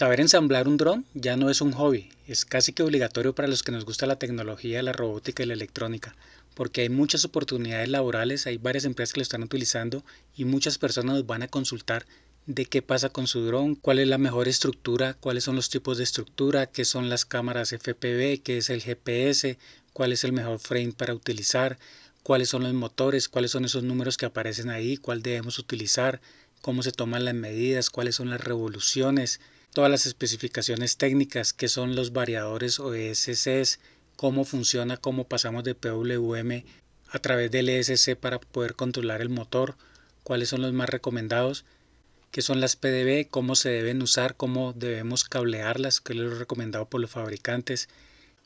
Saber ensamblar un dron ya no es un hobby, es casi que obligatorio para los que nos gusta la tecnología, la robótica y la electrónica, porque hay muchas oportunidades laborales, hay varias empresas que lo están utilizando y muchas personas nos van a consultar de qué pasa con su dron, cuál es la mejor estructura, cuáles son los tipos de estructura, qué son las cámaras FPV, qué es el GPS, cuál es el mejor frame para utilizar, cuáles son los motores, cuáles son esos números que aparecen ahí, cuál debemos utilizar, cómo se toman las medidas, cuáles son las revoluciones, todas las especificaciones técnicas que son los variadores o ESCs, cómo funciona, cómo pasamos de PWM a través del ESC para poder controlar el motor, cuáles son los más recomendados, qué son las PDB, cómo se deben usar, cómo debemos cablearlas, qué es lo recomendado por los fabricantes,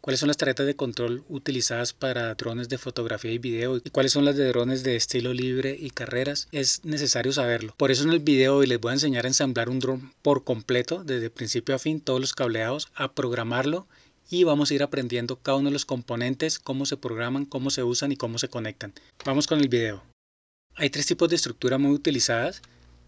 cuáles son las tarjetas de control utilizadas para drones de fotografía y video y cuáles son las de drones de estilo libre y carreras, es necesario saberlo. Por eso en el video hoy les voy a enseñar a ensamblar un drone por completo, desde principio a fin, todos los cableados, a programarlo y vamos a ir aprendiendo cada uno de los componentes, cómo se programan, cómo se usan y cómo se conectan. Vamos con el video. Hay tres tipos de estructura muy utilizadas,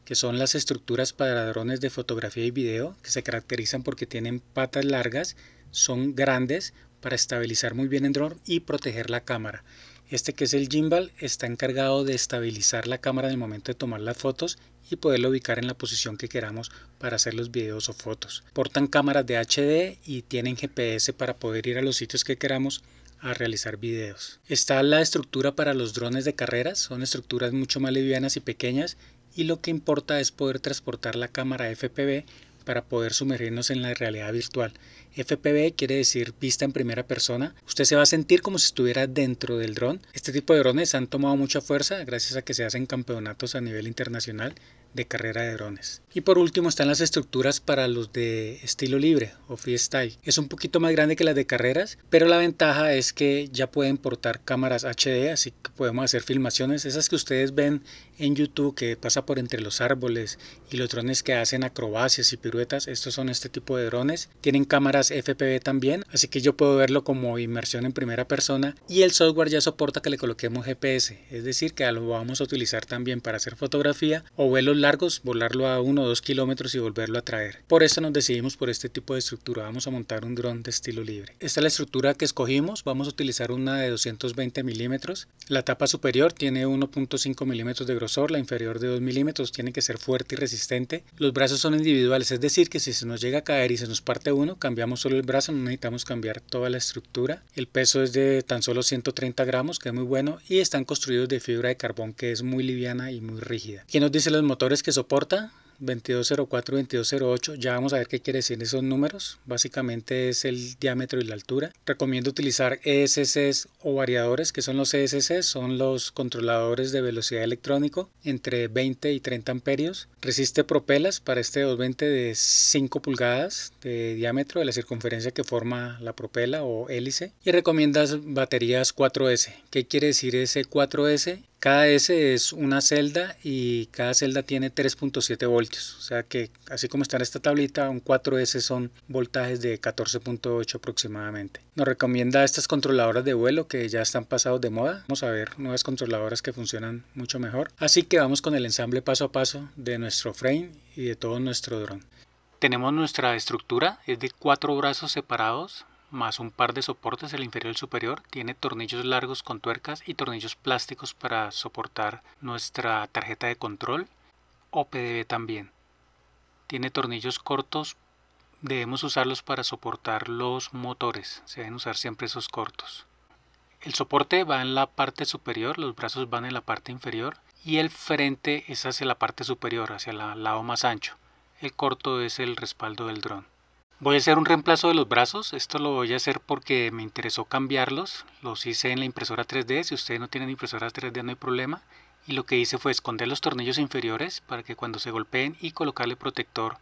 que son las estructuras para drones de fotografía y video, que se caracterizan porque tienen patas largas, son grandes, para estabilizar muy bien el dron y proteger la cámara. Este que es el gimbal está encargado de estabilizar la cámara en el momento de tomar las fotos y poderlo ubicar en la posición que queramos para hacer los videos o fotos. Portan cámaras de HD y tienen GPS para poder ir a los sitios que queramos a realizar videos. Está la estructura para los drones de carreras, son estructuras mucho más livianas y pequeñas y lo que importa es poder transportar la cámara FPV para poder sumergirnos en la realidad virtual. FPV quiere decir vista en primera persona. Usted se va a sentir como si estuviera dentro del dron. Este tipo de drones han tomado mucha fuerza gracias a que se hacen campeonatos a nivel internacional de carrera de drones. Y por último están las estructuras para los de estilo libre o freestyle. Es un poquito más grande que las de carreras, pero la ventaja es que ya pueden portar cámaras HD, así que podemos hacer filmaciones, esas que ustedes ven en YouTube que pasa por entre los árboles y los drones que hacen acrobacias y piruetas, estos son este tipo de drones. Tienen cámaras FPV también, así que yo puedo verlo como inmersión en primera persona y el software ya soporta que le coloquemos GPS, es decir, que lo vamos a utilizar también para hacer fotografía o vuelos largos, volarlo a 1 o 2 kilómetros y volverlo a traer. Por eso nos decidimos por este tipo de estructura, vamos a montar un dron de estilo libre. Esta es la estructura que escogimos, vamos a utilizar una de 220 milímetros, la tapa superior tiene 1.5 milímetros de grosor, la inferior de 2 milímetros, tiene que ser fuerte y resistente, los brazos son individuales, es decir, que si se nos llega a caer y se nos parte uno, cambiamos solo el brazo, no necesitamos cambiar toda la estructura. El peso es de tan solo 130 gramos, que es muy bueno, y están construidos de fibra de carbón que es muy liviana y muy rígida. ¿Qué nos dice los motores que soporta? 2204 2208. Ya vamos a ver qué quiere decir esos números. Básicamente es el diámetro y la altura. Recomiendo utilizar ESCs o variadores, que son los ESCs, son los controladores de velocidad electrónico entre 20 y 30 amperios. Resiste propelas para este 220 de 5 pulgadas de diámetro de la circunferencia que forma la propela o hélice. Y recomiendas baterías 4S. ¿Qué quiere decir ese 4S? Cada S es una celda y cada celda tiene 3.7 voltios. O sea que así como está en esta tablita, un 4S son voltajes de 14.8 aproximadamente. Nos recomienda estas controladoras de vuelo que ya están pasados de moda. Vamos a ver nuevas controladoras que funcionan mucho mejor. Así que vamos con el ensamble paso a paso de nuestro frame y de todo nuestro dron. Tenemos nuestra estructura, es de cuatro brazos separados, más un par de soportes, el inferior y el superior. Tiene tornillos largos con tuercas y tornillos plásticos para soportar nuestra tarjeta de control o PDB también. Tiene tornillos cortos, debemos usarlos para soportar los motores, se deben usar siempre esos cortos. El soporte va en la parte superior, los brazos van en la parte inferior y el frente es hacia la parte superior, hacia el lado más ancho. El corto es el respaldo del dron. Voy a hacer un reemplazo de los brazos, esto lo voy a hacer porque me interesó cambiarlos, los hice en la impresora 3D, si ustedes no tienen impresora 3D no hay problema, y lo que hice fue esconder los tornillos inferiores para que cuando se golpeen y colocarle protector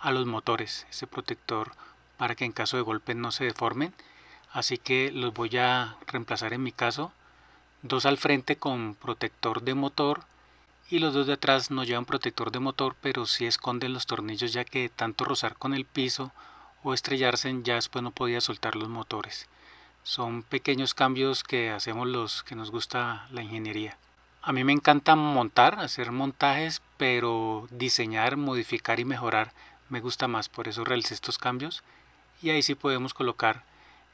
a los motores, ese protector para que en caso de golpe no se deformen, así que los voy a reemplazar en mi caso, dos al frente con protector de motor y los dos de atrás no llevan protector de motor pero sí esconden los tornillos ya que tanto rozar con el piso o estrellarse ya después no podía soltar los motores. Son pequeños cambios que hacemos los que nos gusta la ingeniería. A mí me encanta montar, hacer montajes, pero diseñar, modificar y mejorar me gusta más, por eso realicé estos cambios y ahí sí podemos colocar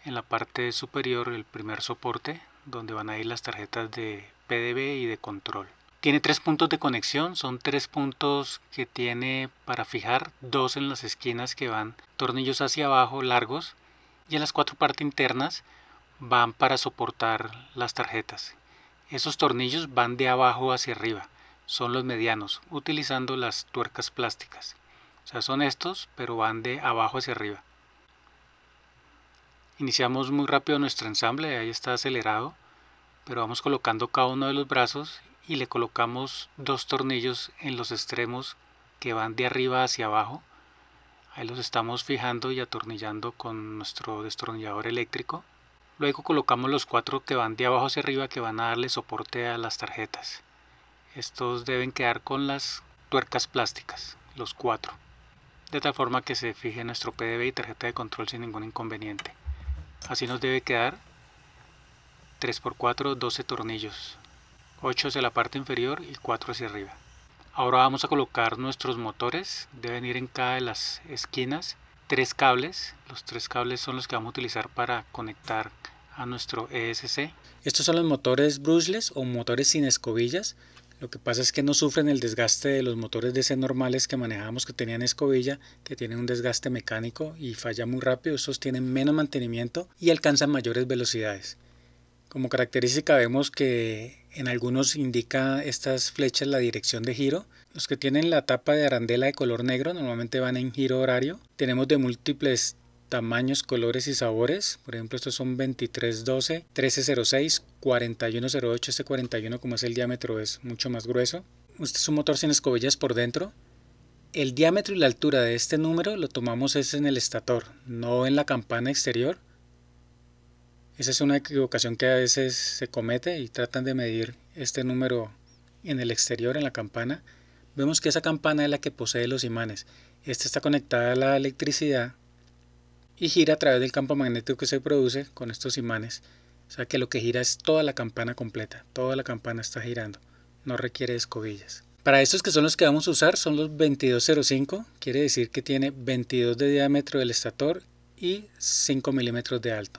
en la parte superior el primer soporte donde van a ir las tarjetas de PDB y de control. Tiene tres puntos de conexión, son tres puntos que tiene para fijar, dos en las esquinas que van tornillos hacia abajo largos y en las cuatro partes internas van para soportar las tarjetas. Esos tornillos van de abajo hacia arriba, son los medianos, utilizando las tuercas plásticas. O sea, son estos, pero van de abajo hacia arriba. Iniciamos muy rápido nuestro ensamble, ahí está acelerado, pero vamos colocando cada uno de los brazos y le colocamos dos tornillos en los extremos que van de arriba hacia abajo. Ahí los estamos fijando y atornillando con nuestro destornillador eléctrico. Luego colocamos los cuatro que van de abajo hacia arriba que van a darle soporte a las tarjetas. Estos deben quedar con las tuercas plásticas, los cuatro. De tal forma que se fije nuestro PDB y tarjeta de control sin ningún inconveniente. Así nos debe quedar 3x4 12 tornillos 8 hacia la parte inferior y 4 hacia arriba. Ahora vamos a colocar nuestros motores, deben ir en cada de las esquinas, tres cables, los tres cables son los que vamos a utilizar para conectar a nuestro ESC. Estos son los motores brushless o motores sin escobillas, lo que pasa es que no sufren el desgaste de los motores DC normales que manejábamos que tenían escobilla, que tienen un desgaste mecánico y falla muy rápido, Estos tienen menos mantenimiento y alcanzan mayores velocidades. Como característica vemos que en algunos indica estas flechas la dirección de giro. Los que tienen la tapa de arandela de color negro normalmente van en giro horario. Tenemos de múltiples tamaños, colores y sabores. Por ejemplo, estos son 2312, 1306, 4108. Este 41, como es el diámetro, es mucho más grueso. Este es un motor sin escobillas por dentro. El diámetro y la altura de este número lo tomamos es en el estator, no en la campana exterior. Esa es una equivocación que a veces se comete y tratan de medir este número en el exterior, en la campana. Vemos que esa campana es la que posee los imanes. Esta está conectada a la electricidad y gira a través del campo magnético que se produce con estos imanes. O sea que lo que gira es toda la campana completa, toda la campana está girando, no requiere escobillas. Para estos que son los que vamos a usar son los 2205, quiere decir que tiene 22 de diámetro del estator y 5 milímetros de alto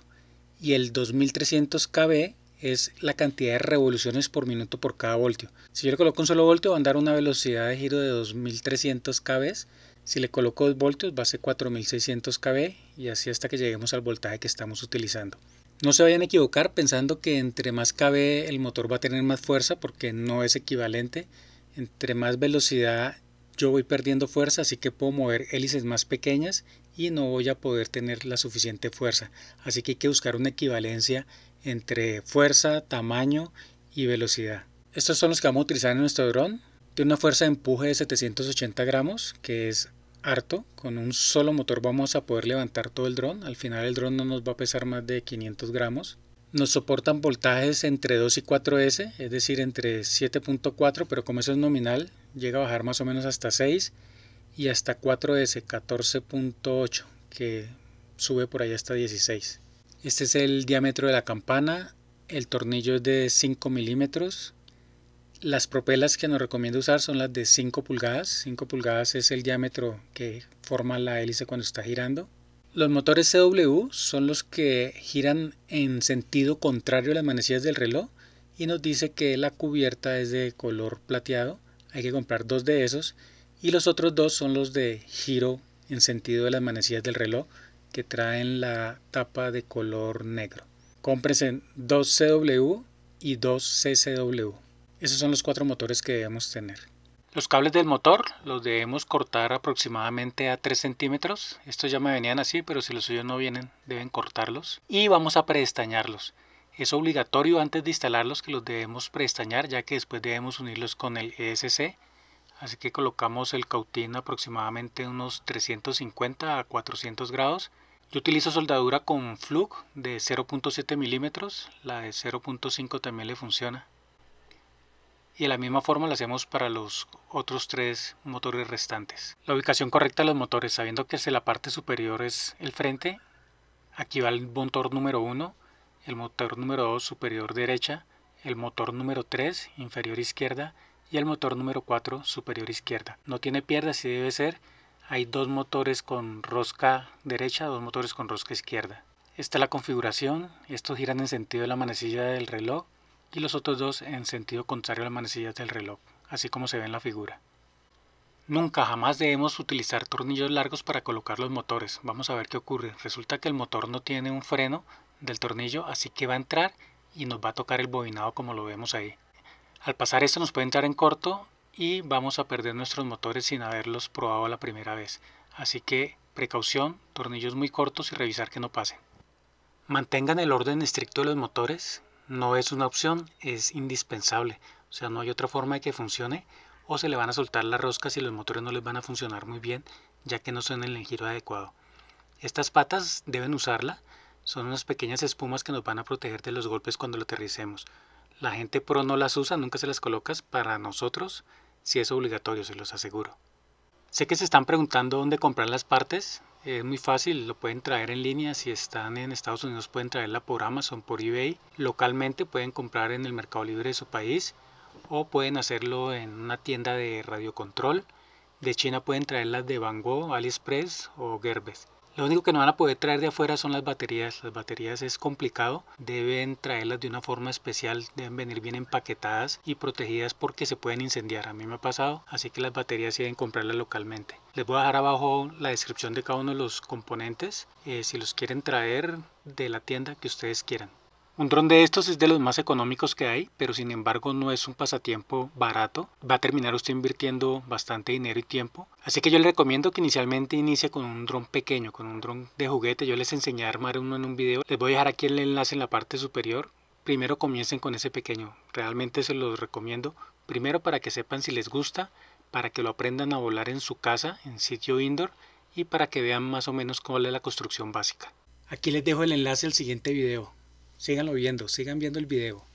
y el 2300 KB es la cantidad de revoluciones por minuto por cada voltio. Si yo le coloco un solo voltio va a dar una velocidad de giro de 2300 KB. Si le coloco dos voltios va a ser 4600 KB y así hasta que lleguemos al voltaje que estamos utilizando. No se vayan a equivocar pensando que entre más KB el motor va a tener más fuerza porque no es equivalente. Entre más velocidad yo voy perdiendo fuerza, así que puedo mover hélices más pequeñas y no voy a poder tener la suficiente fuerza. Así que hay que buscar una equivalencia entre fuerza, tamaño y velocidad. Estos son los que vamos a utilizar en nuestro dron. Tiene una fuerza de empuje de 780 gramos, que es harto. Con un solo motor vamos a poder levantar todo el dron. Al final el dron no nos va a pesar más de 500 gramos. Nos soportan voltajes entre 2 y 4S, es decir, entre 7.4, pero como eso es nominal, llega a bajar más o menos hasta 6 y hasta 4S 14.8 que sube por ahí hasta 16. Este es el diámetro de la campana, el tornillo es de 5 milímetros. Las propelas que nos recomienda usar son las de 5 pulgadas. 5 pulgadas es el diámetro que forma la hélice cuando está girando. Los motores CW son los que giran en sentido contrario a las manecillas del reloj y nos dice que la cubierta es de color plateado. Hay que comprar dos de esos y los otros dos son los de giro en sentido de las manecillas del reloj que traen la tapa de color negro. Cómprense 2CW y 2CCW. Esos son los cuatro motores que debemos tener. Los cables del motor los debemos cortar aproximadamente a 3 centímetros. Estos ya me venían así, pero si los suyos no vienen, deben cortarlos. Y vamos a preestañarlos. Es obligatorio antes de instalarlos que los debemos preestañar, ya que después debemos unirlos con el ESC así que colocamos el cautín aproximadamente unos 350 a 400 grados. Yo utilizo soldadura con flux de 0.7 milímetros, la de 0.5 también le funciona. Y de la misma forma lo hacemos para los otros tres motores restantes. La ubicación correcta de los motores, sabiendo que hacia la parte superior es el frente, aquí va el motor número 1, el motor número 2 superior derecha, el motor número 3 inferior izquierda y el motor número 4 superior izquierda. No tiene piernas y debe ser. Hay dos motores con rosca derecha, dos motores con rosca izquierda. Esta es la configuración, estos giran en sentido de la manecilla del reloj y los otros dos en sentido contrario a la manecilla del reloj, así como se ve en la figura. Nunca jamás debemos utilizar tornillos largos para colocar los motores. Vamos a ver qué ocurre. Resulta que el motor no tiene un freno del tornillo, así que va a entrar y nos va a tocar el bobinado como lo vemos ahí. Al pasar esto nos puede entrar en corto y vamos a perder nuestros motores sin haberlos probado la primera vez. Así que precaución, tornillos muy cortos y revisar que no pasen. Mantengan el orden estricto de los motores, no es una opción, es indispensable. O sea, no hay otra forma de que funcione o se le van a soltar las roscas y los motores no les van a funcionar muy bien ya que no son el giro adecuado. Estas patas deben usarla, son unas pequeñas espumas que nos van a proteger de los golpes cuando lo aterricemos. La gente pro no las usa, nunca se las colocas. Para nosotros si es obligatorio, se los aseguro. Sé que se están preguntando dónde comprar las partes. Es muy fácil, lo pueden traer en línea. Si están en Estados Unidos pueden traerla por Amazon, por eBay. Localmente pueden comprar en el Mercado Libre de su país o pueden hacerlo en una tienda de radiocontrol. De China pueden traerlas de Gogh AliExpress o Gerbes. Lo único que no van a poder traer de afuera son las baterías. Las baterías es complicado, deben traerlas de una forma especial, deben venir bien empaquetadas y protegidas porque se pueden incendiar. A mí me ha pasado, así que las baterías deben comprarlas localmente. Les voy a dejar abajo la descripción de cada uno de los componentes, eh, si los quieren traer de la tienda que ustedes quieran. Un dron de estos es de los más económicos que hay, pero sin embargo no es un pasatiempo barato. Va a terminar usted invirtiendo bastante dinero y tiempo. Así que yo le recomiendo que inicialmente inicie con un dron pequeño, con un dron de juguete. Yo les enseñé a armar uno en un video. Les voy a dejar aquí el enlace en la parte superior. Primero comiencen con ese pequeño. Realmente se los recomiendo. Primero para que sepan si les gusta, para que lo aprendan a volar en su casa, en sitio indoor, y para que vean más o menos cómo es la construcción básica. Aquí les dejo el enlace al siguiente video. Síganlo viendo, sigan viendo el video.